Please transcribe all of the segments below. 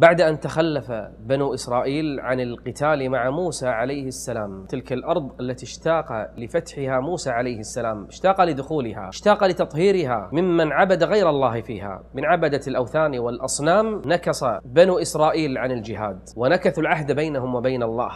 بعد أن تخلف بنو إسرائيل عن القتال مع موسى عليه السلام تلك الأرض التي اشتاق لفتحها موسى عليه السلام اشتاق لدخولها اشتاق لتطهيرها ممن عبد غير الله فيها من عبدة الأوثان والأصنام نكص بنو إسرائيل عن الجهاد ونكثوا العهد بينهم وبين الله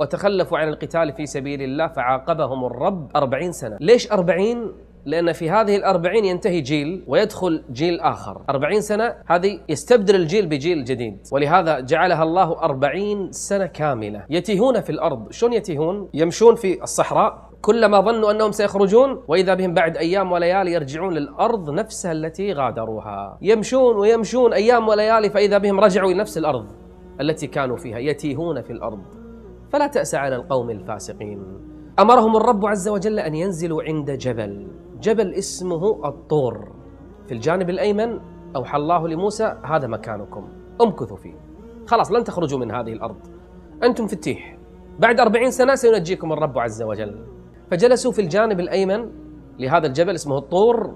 وتخلفوا عن القتال في سبيل الله فعاقبهم الرب أربعين سنة ليش أربعين؟ لأن في هذه الأربعين ينتهي جيل ويدخل جيل آخر أربعين سنة هذه يستبدل الجيل بجيل جديد ولهذا جعلها الله أربعين سنة كاملة يتيهون في الأرض شلون يتيهون يمشون في الصحراء كلما ظنوا انهم سيخرجون واذا بهم بعد ايام وليالي يرجعون للارض نفسها التي غادروها، يمشون ويمشون ايام وليالي فاذا بهم رجعوا لنفس الارض التي كانوا فيها، يتيهون في الارض. فلا تأس على القوم الفاسقين. امرهم الرب عز وجل ان ينزلوا عند جبل جبل اسمه الطور في الجانب الأيمن أوحى الله لموسى هذا مكانكم امكثوا فيه خلاص لن تخرجوا من هذه الأرض أنتم في التيح بعد أربعين سنة سينجيكم الرب عز وجل فجلسوا في الجانب الأيمن لهذا الجبل اسمه الطور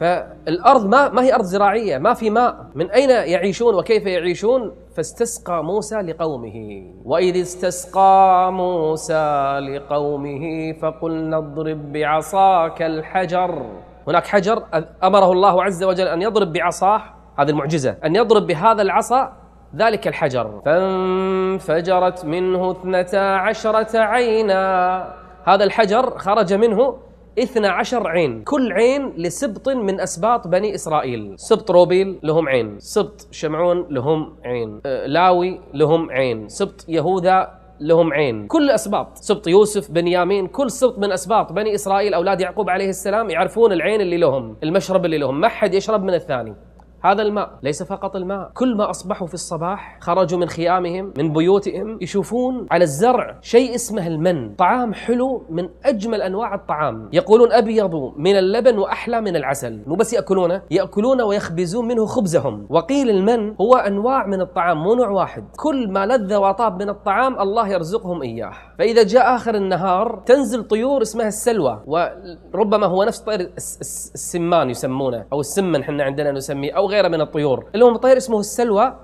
فالارض ما ما هي ارض زراعيه، ما في ماء، من اين يعيشون وكيف يعيشون؟ فاستسقى موسى لقومه، واذ استسقى موسى لقومه فقلنا اضرب بعصاك الحجر. هناك حجر امره الله عز وجل ان يضرب بعصاه، هذه المعجزه، ان يضرب بهذا العصا ذلك الحجر، فانفجرت منه اثنتا عشره عينا. هذا الحجر خرج منه اثنا عشر عين كل عين لسبط من أسباط بني إسرائيل سبط روبيل لهم عين سبط شمعون لهم عين أه، لاوي لهم عين سبط يهوذا لهم عين كل أسباط سبط يوسف بنيامين كل سبط من أسباط بني إسرائيل أولاد يعقوب عليه السلام يعرفون العين اللي لهم المشرب اللي لهم ما حد يشرب من الثاني هذا الماء ليس فقط الماء كل ما أصبحوا في الصباح خرجوا من خيامهم من بيوتهم يشوفون على الزرع شيء اسمه المن طعام حلو من أجمل أنواع الطعام يقولون أبيض من اللبن وأحلى من العسل مو بس يأكلونه يأكلونه ويخبزون منه خبزهم وقيل المن هو أنواع من الطعام مو نوع واحد كل ما لذ وطاب من الطعام الله يرزقهم إياه فإذا جاء آخر النهار تنزل طيور اسمها السلوى وربما هو نفس طير السمان يسمونه أو السمن حنا عندنا نسميه أو غيره من الطيور اللي هم طير اسمه السلوى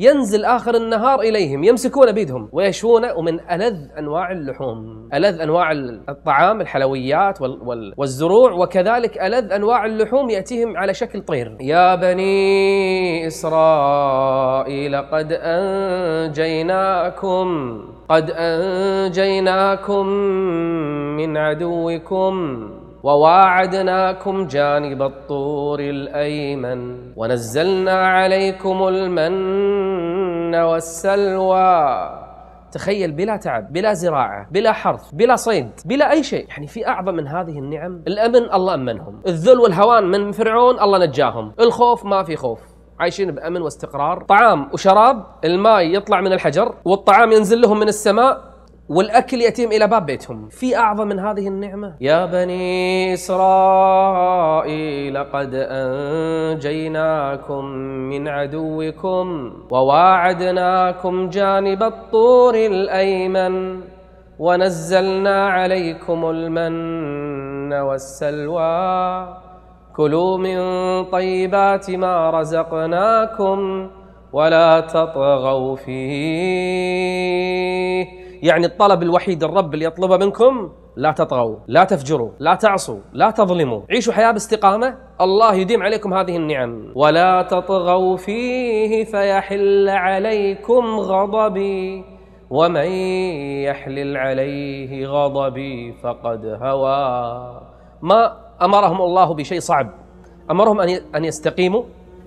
ينزل آخر النهار إليهم يمسكون بيدهم ويشوون ومن ألذ أنواع اللحوم ألذ أنواع الطعام الحلويات والزروع وكذلك ألذ أنواع اللحوم يأتيهم على شكل طير يا بني إسرائيل قد أنجيناكم قد أنجيناكم من عدوكم وواعدناكم جانب الطور الأيمن ونزلنا عليكم المن والسلوى تخيل بلا تعب بلا زراعة بلا حرث بلا صيد بلا أي شيء يعني في أعظم من هذه النعم الأمن الله أمنهم الذل والهوان من فرعون الله نجاهم الخوف ما في خوف عايشين بأمن واستقرار طعام وشراب الماء يطلع من الحجر والطعام ينزل لهم من السماء والأكل يتيم إلى باب بيتهم في أعظم من هذه النعمة يا بني إسرائيل قد أنجيناكم من عدوكم وواعدناكم جانب الطور الأيمن ونزلنا عليكم المن والسلوى كلوا من طيبات ما رزقناكم ولا تطغوا فيه يعني الطلب الوحيد الرب اللي يطلبه منكم لا تطغوا لا تفجروا لا تعصوا لا تظلموا عيشوا حياة باستقامة الله يديم عليكم هذه النعم ولا تطغوا فيه فيحل عليكم غضبي ومن يحلل عليه غضبي فقد هوى ما أمرهم الله بشيء صعب أمرهم أن يستقيموا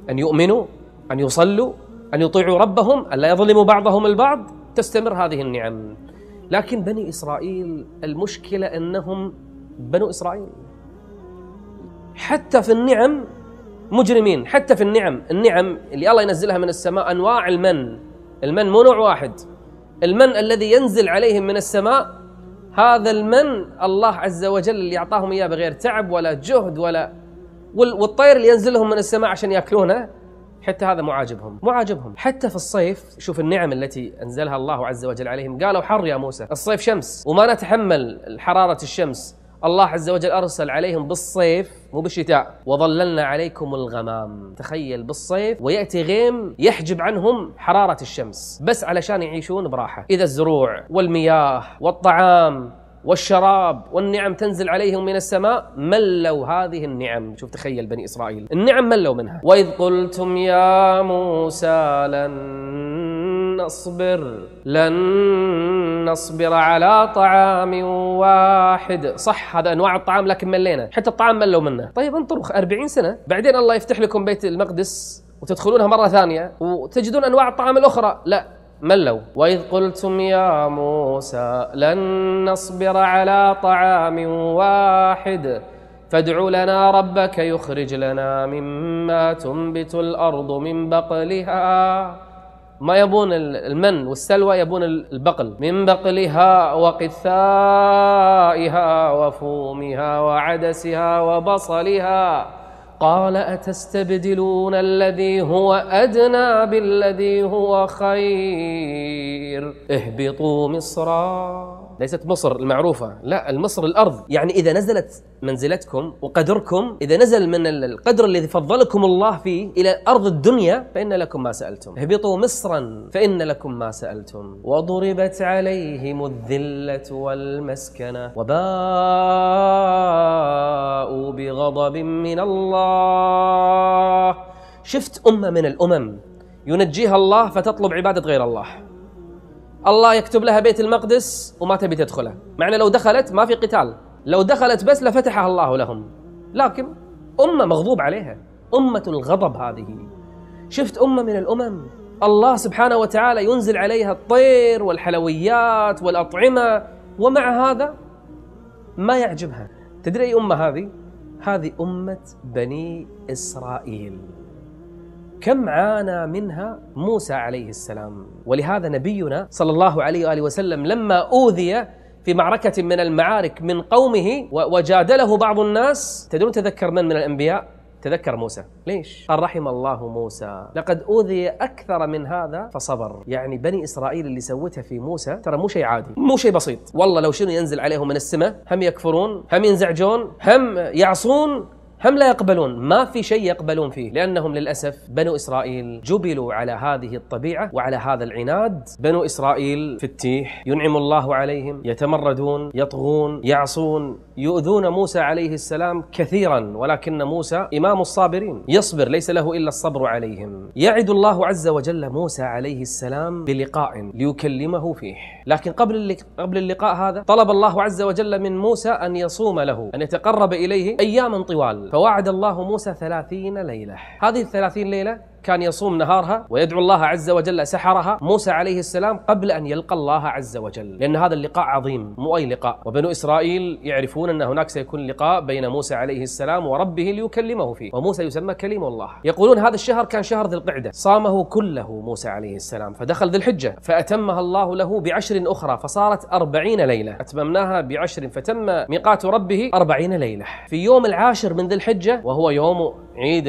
أن يؤمنوا أن يصلوا أن يطيعوا ربهم أن لا يظلموا بعضهم البعض تستمر هذه النعم لكن بني إسرائيل المشكلة أنهم بنو إسرائيل حتى في النعم مجرمين حتى في النعم النعم اللي الله ينزلها من السماء أنواع المن المن مو نوع واحد المن الذي ينزل عليهم من السماء هذا المن الله عز وجل اللي أعطاهم إياه بغير تعب ولا جهد ولا والطير اللي ينزل لهم من السماء عشان ياكلونه حتى هذا مو عاجبهم مو عاجبهم حتى في الصيف شوف النعم التي انزلها الله عز وجل عليهم قالوا حر يا موسى الصيف شمس وما نتحمل حراره الشمس الله عز وجل ارسل عليهم بالصيف مو بالشتاء وظللنا عليكم الغمام تخيل بالصيف وياتي غيم يحجب عنهم حراره الشمس بس علشان يعيشون براحه اذا الزروع والمياه والطعام والشراب والنعم تنزل عليهم من السماء ملوا هذه النعم شوف تخيل بني إسرائيل النعم ملوا منها وإذ قلتم يا موسى لن نصبر لن نصبر على طعام واحد صح هذا أنواع الطعام لكن ملينا حتى الطعام ملوا منه طيب انطروا 40 سنة بعدين الله يفتح لكم بيت المقدس وتدخلونها مره ثانيه وتجدون انواع الطعام الاخرى لا ملوا وإذ قلتم يا موسى لن نصبر على طعام واحد فادع لنا ربك يخرج لنا مما تنبت الأرض من بقلها ما يبون المن والسلوى يبون البقل من بقلها وقثائها وفومها وعدسها وبصلها قال أتستبدلون الذي هو أدنى بالذي هو خير اهبطوا مصرًا ليست مصر المعروفة لا المصر الأرض يعني إذا نزلت منزلتكم وقدركم إذا نزل من القدر الذي فضلكم الله فيه إلى أرض الدنيا فإن لكم ما سألتم اهبطوا مصرا فإن لكم ما سألتم وضربت عليهم الذلة والمسكنة وباءوا بغضب من الله شفت أمة من الأمم ينجيها الله فتطلب عبادة غير الله الله يكتب لها بيت المقدس وما تبي تدخله معنى لو دخلت ما في قتال لو دخلت بس لفتحها الله لهم لكن أمة مغضوب عليها أمة الغضب هذه شفت أمة من الأمم الله سبحانه وتعالى ينزل عليها الطير والحلويات والأطعمة ومع هذا ما يعجبها تدري أي أمة هذه؟ هذه أمة بني إسرائيل كم عانى منها موسى عليه السلام ولهذا نبينا صلى الله عليه واله وسلم لما اوذي في معركة من المعارك من قومه وجادله بعض الناس تدرون تذكر من من الأنبياء تذكر موسى ليش؟ قال رحم الله موسى لقد أوذي أكثر من هذا فصبر يعني بني إسرائيل اللي سوتها في موسى ترى مو شيء عادي مو شيء بسيط والله لو شنو ينزل عليهم من السماء هم يكفرون هم ينزعجون هم يعصون هم لا يقبلون ما في شيء يقبلون فيه لأنهم للأسف بنو إسرائيل جبلوا على هذه الطبيعة وعلى هذا العناد بنو إسرائيل في التيح ينعم الله عليهم يتمردون يطغون يعصون يؤذون موسى عليه السلام كثيرا ولكن موسى إمام الصابرين يصبر ليس له إلا الصبر عليهم يعد الله عز وجل موسى عليه السلام بلقاء ليكلمه فيه لكن قبل قبل اللقاء هذا طلب الله عز وجل من موسى أن يصوم له أن يتقرب إليه أياما طوال فوعد الله موسى ثلاثين ليلة هذه الثلاثين ليلة كان يصوم نهارها ويدعو الله عز وجل سحرها موسى عليه السلام قبل أن يلقى الله عز وجل لأن هذا اللقاء عظيم مو أي لقاء وبنو إسرائيل يعرفون أن هناك سيكون لقاء بين موسى عليه السلام وربه ليكلمه فيه وموسى يسمى كليم الله يقولون هذا الشهر كان شهر ذي القعدة صامه كله موسى عليه السلام فدخل ذي الحجة فأتمها الله له بعشر أخرى فصارت أربعين ليلة أتممناها بعشر فتم ميقات ربه أربعين ليلة في يوم العاشر من ذي الحجة وهو يوم عيد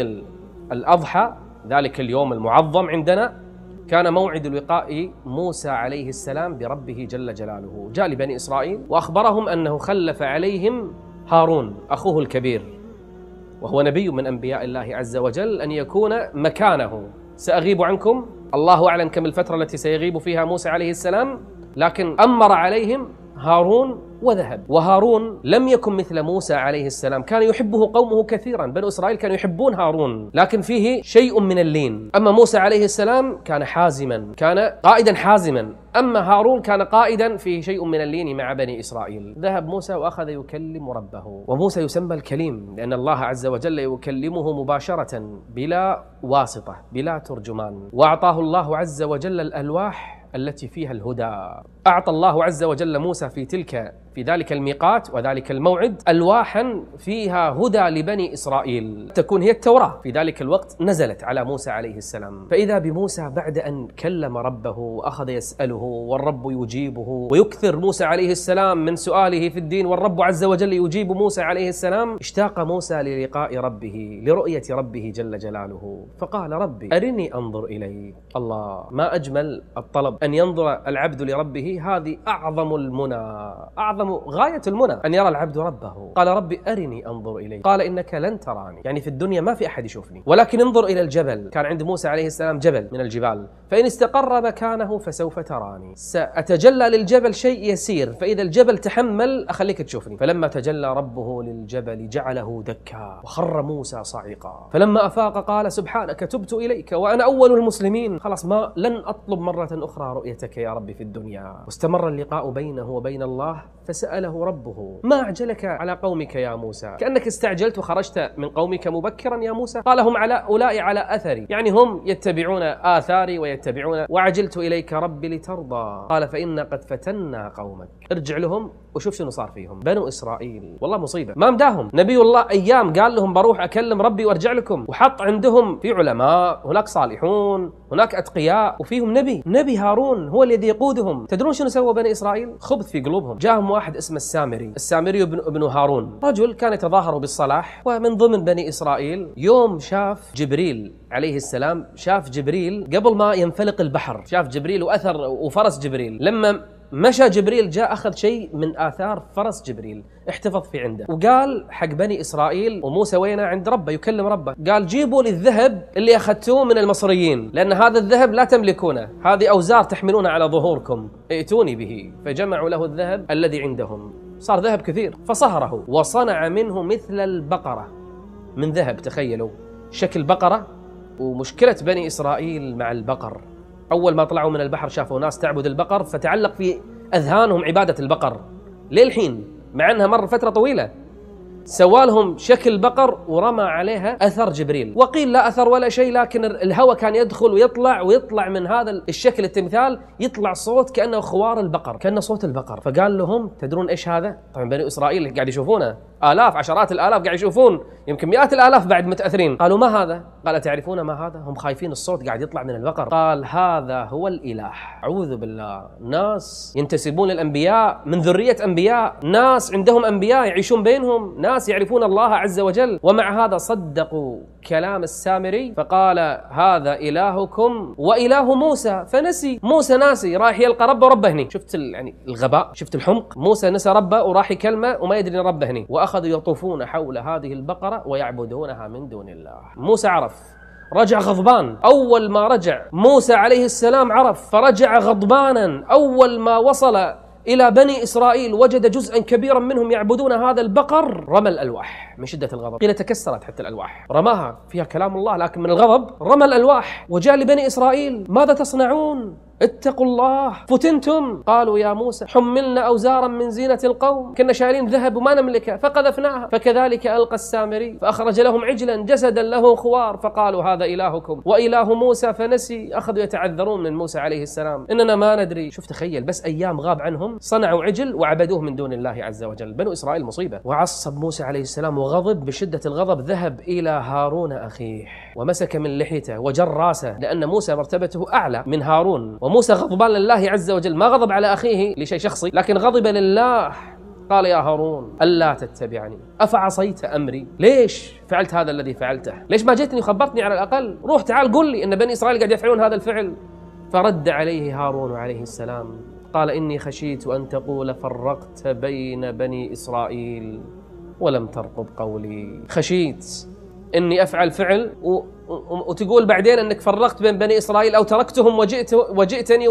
الأضحى ذلك اليوم المعظم عندنا كان موعد لقاء موسى عليه السلام بربه جل جلاله جاء لبني إسرائيل وأخبرهم أنه خلف عليهم هارون أخوه الكبير وهو نبي من أنبياء الله عز وجل أن يكون مكانه سأغيب عنكم الله أعلم كم الفترة التي سيغيب فيها موسى عليه السلام لكن أمر عليهم هارون وذهب وهارون لم يكن مثل موسى عليه السلام كان يحبه قومه كثيرا بنو إسرائيل كانوا يحبون هارون لكن فيه شيء من اللين أما موسى عليه السلام كان حازما كان قائدا حازما أما هارون كان قائدا فيه شيء من اللين مع بني إسرائيل ذهب موسى وأخذ يكلم ربه وموسى يسمى الكليم لأن الله عز وجل يكلمه مباشرة بلا واسطة بلا ترجمان وأعطاه الله عز وجل الألواح التي فيها الهدى أعطى الله عز وجل موسى في تلك في ذلك الميقات وذلك الموعد ألواحا فيها هدى لبني إسرائيل تكون هي التوراة في ذلك الوقت نزلت على موسى عليه السلام فإذا بموسى بعد أن كلم ربه وأخذ يسأله والرب يجيبه ويكثر موسى عليه السلام من سؤاله في الدين والرب عز وجل يجيب موسى عليه السلام اشتاق موسى للقاء ربه لرؤية ربه جل جلاله فقال ربي أرني أنظر إليك الله ما أجمل الطلب أن ينظر العبد لربه هذه أعظم المنى أعظم غاية المنى أن يرى العبد ربه قال ربي أرني أنظر إليك قال إنك لن تراني يعني في الدنيا ما في أحد يشوفني ولكن انظر إلى الجبل كان عند موسى عليه السلام جبل من الجبال فإن استقر مكانه فسوف تراني سأتجلى للجبل شيء يسير فإذا الجبل تحمل أخليك تشوفني فلما تجلى ربه للجبل جعله دكا وخر موسى صعقا فلما أفاق قال سبحانك تبت إليك وأنا أول المسلمين خلاص ما لن أطلب مرة أخرى رؤيتك يا ربي في الدنيا واستمر اللقاء بينه وبين الله فسأله ربه ما أعجلك على قومك يا موسى كأنك استعجلت وخرجت من قومك مبكرا يا موسى قال هم على أولئي على أثري يعني هم يتبعون آثاري ويتبعون وعجلت إليك ربي لترضى قال فإنا قد فتنا قومك ارجع لهم وشوف شنو صار فيهم بنو اسرائيل والله مصيبه ما مداهم نبي الله ايام قال لهم بروح اكلم ربي وارجع لكم وحط عندهم في علماء هناك صالحون هناك اتقياء وفيهم نبي نبي هارون هو الذي يقودهم تدرون شنو سوى بني اسرائيل خبث في قلوبهم جاهم واحد اسمه السامري السامري بن ابن هارون رجل كان يتظاهر بالصلاح ومن ضمن بني اسرائيل يوم شاف جبريل عليه السلام شاف جبريل قبل ما ينفلق البحر شاف جبريل واثر وفرس جبريل لما مشى جبريل جاء أخذ شيء من آثار فرس جبريل احتفظ في عنده وقال حق بني إسرائيل وموسى وينه عند ربه يكلم ربه قال جيبوا لي الذهب اللي أخذتوه من المصريين لأن هذا الذهب لا تملكونه هذه أوزار تحملونها على ظهوركم ائتوني به فجمعوا له الذهب الذي عندهم صار ذهب كثير فصهره وصنع منه مثل البقرة من ذهب تخيلوا شكل بقرة ومشكلة بني إسرائيل مع البقر اول ما طلعوا من البحر شافوا ناس تعبد البقر فتعلق في اذهانهم عباده البقر للحين مع انها مر فتره طويله سوالهم شكل بقر ورمى عليها اثر جبريل وقيل لا اثر ولا شيء لكن الهواء كان يدخل ويطلع ويطلع من هذا الشكل التمثال يطلع صوت كانه خوار البقر كانه صوت البقر فقال لهم تدرون ايش هذا طبعا بني اسرائيل قاعد يشوفونه آلاف عشرات الآلاف قاعد يشوفون يمكن مئات الآلاف بعد متأثرين قالوا ما هذا؟ قال تعرفون ما هذا؟ هم خايفين الصوت قاعد يطلع من البقر قال هذا هو الإله أعوذ بالله ناس ينتسبون للأنبياء من ذرية أنبياء ناس عندهم أنبياء يعيشون بينهم ناس يعرفون الله عز وجل ومع هذا صدقوا كلام السامري فقال هذا إلهكم وإله موسى فنسي موسى ناسي رايح يلقى ربه وربه هني شفت يعني الغباء شفت الحمق موسى نسى ربه وراح يكلمه وما يدري ربه هني وأخ أخذوا يطوفون حول هذه البقرة ويعبدونها من دون الله موسى عرف رجع غضبان أول ما رجع موسى عليه السلام عرف فرجع غضبانا أول ما وصل إلى بني إسرائيل وجد جزءا كبيرا منهم يعبدون هذا البقر رمى الألواح من شدة الغضب قيل تكسرت حتى الألواح رماها فيها كلام الله لكن من الغضب رمى الألواح وجاء لبني إسرائيل ماذا تصنعون اتقوا الله فتنتم قالوا يا موسى حملنا أوزارا من زينة القوم كنا شايلين ذهب وما نملكه فقذفناها فكذلك ألقى السامري فأخرج لهم عجلا جسدا له خوار فقالوا هذا إلهكم وإله موسى فنسي أخذوا يتعذرون من موسى عليه السلام إننا ما ندري شوف تخيل بس أيام غاب عنهم صنعوا عجل وعبدوه من دون الله عز وجل بنو إسرائيل مصيبة وعصب موسى عليه السلام وغضب بشدة الغضب ذهب إلى هارون أخيه ومسك من لحيته وجر راسه لأن موسى مرتبته أعلى من هارون وموسى غضبان لله عز وجل ما غضب على أخيه لشيء شخصي لكن غضب لله قال يا هارون ألا تتبعني أفعصيت أمري ليش فعلت هذا الذي فعلته ليش ما جيتني وخبرتني على الأقل روح تعال قل لي أن بني إسرائيل قاعد يفعلون هذا الفعل فرد عليه هارون عليه السلام قال إني خشيت أن تقول فرقت بين بني إسرائيل ولم ترقب قولي خشيت إني أفعل فعل و... وتقول بعدين انك فرقت بين بني اسرائيل او تركتهم وجئت وجئتني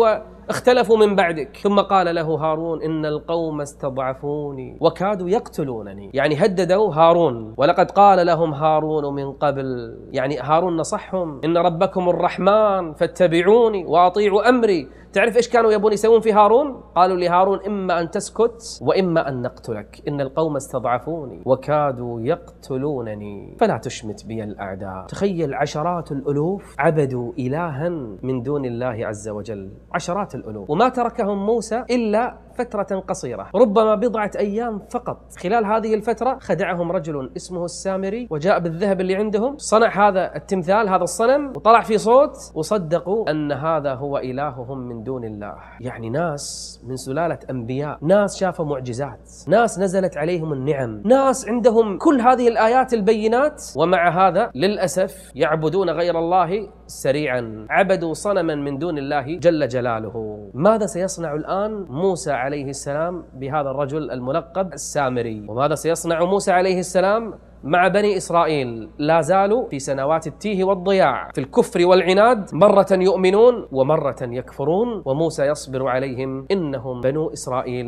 اختلفوا من بعدك ثم قال له هارون إن القوم استضعفوني وكادوا يقتلونني يعني هددوا هارون ولقد قال لهم هارون من قبل يعني هارون نصحهم إن ربكم الرحمن فاتبعوني وأطيعوا أمري تعرف إيش كانوا يبون يسوون في هارون قالوا لهارون إما أن تسكت وإما أن نقتلك إن القوم استضعفوني وكادوا يقتلونني فلا تشمت بي الأعداء تخيل عشرات الألوف عبدوا إلها من دون الله عز وجل عشرات الألوهة وما تركهم موسى إلا فترة قصيرة ربما بضعة أيام فقط خلال هذه الفترة خدعهم رجل اسمه السامري وجاء بالذهب اللي عندهم صنع هذا التمثال هذا الصنم وطلع في صوت وصدقوا أن هذا هو إلههم من دون الله يعني ناس من سلالة أنبياء ناس شافوا معجزات ناس نزلت عليهم النعم ناس عندهم كل هذه الآيات البينات ومع هذا للأسف يعبدون غير الله سريعا عبدوا صنما من دون الله جل جلاله ماذا سيصنع الآن موسى عليه السلام بهذا الرجل الملقب السامري وماذا سيصنع موسى عليه السلام مع بني إسرائيل لا زالوا في سنوات التيه والضياع في الكفر والعناد مرة يؤمنون ومرة يكفرون وموسى يصبر عليهم إنهم بنو إسرائيل